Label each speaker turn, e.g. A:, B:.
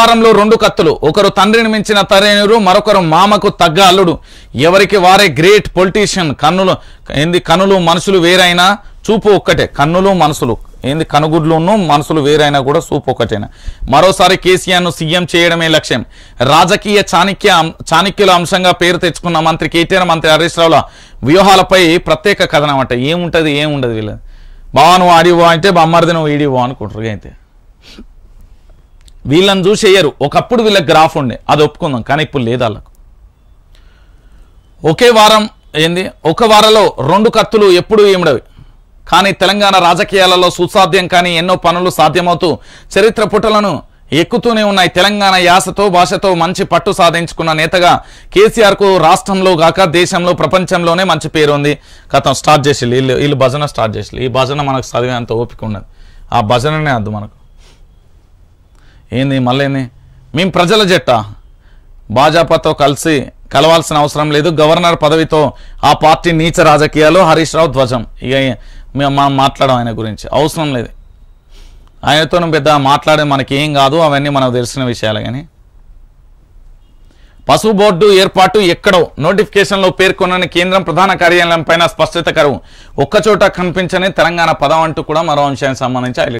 A: వ్యాపారంలో రెండు కత్తులు ఒకరు తండ్రిని మించిన తరేనురు మరొకరు మామకు తగ్గ అల్లుడు ఎవరికి వారే గ్రేట్ పొలిటీషియన్ కన్నులు ఏంది కనులు మనసులు వేరైనా చూపు ఒక్కటే కన్నులు మనసులు ఏంది కనుగుడ్లును మనసులు వేరైనా కూడా చూపు ఒక్కటేనా మరోసారి కేసీఆర్ను సీఎం చేయడమే లక్ష్యం రాజకీయ చాణిక్య చాణిక్యుల అంశంగా పేరు తెచ్చుకున్న మంత్రి కేటీఆర్ మంత్రి హరీష్ రావుల వ్యూహాలపై ప్రత్యేక కథనం అంట ఏముంటుంది ఏముండదు వీళ్ళది బావా నువ్వు ఆడివో అంటే బొమ్మర్ది నువ్వు ఈడివో అనుకుంటారు అయితే వీళ్ళని చూసేయరు ఒకప్పుడు వీళ్ళకి గ్రాఫ్ ఉండే అది ఒప్పుకుందాం కానీ ఇప్పుడు లేదు వాళ్ళకు ఒకే వారం ఏంది ఒక వారంలో రెండు కత్తులు ఎప్పుడు ఏమిడవి కానీ తెలంగాణ రాజకీయాలలో సుసాధ్యం కానీ ఎన్నో పనులు సాధ్యమవుతూ చరిత్ర పుటలను ఎక్కుతూనే ఉన్నాయి తెలంగాణ యాసతో భాషతో మంచి పట్టు సాధించుకున్న నేతగా కేసీఆర్కు రాష్ట్రంలో గాక దేశంలో ప్రపంచంలోనే మంచి పేరు ఉంది కథం స్టార్ట్ చేసి వీళ్ళు వీళ్ళు భజన స్టార్ట్ చేసి ఈ భజన మనకు చదివేంత ఓపిక ఉన్నది ఆ భజననే అద్దు మనకు ఏంది మళ్ళీని మేము ప్రజల జట్ట భాజపాతో కలిసి కలవాల్సిన అవసరం లేదు గవర్నర్ పదవితో ఆ పార్టీ నీచ రాజకీయాలు హరీష్ రావు ధ్వజం ఇక మనం మాట్లాడడం ఆయన గురించి అవసరం లేదు ఆయనతో పెద్ద మాట్లాడే మనకేం కాదు అవన్నీ మనకు తెలిసిన విషయాలు కానీ పసుపు బోర్డు ఏర్పాటు ఎక్కడో నోటిఫికేషన్లో పేర్కొనని కేంద్రం ప్రధాన కార్యాలయం పైన స్పష్టత కరువు ఒక్కచోట కనిపించని తెలంగాణ పదం అంటూ కూడా మరో అంశానికి సంబంధించి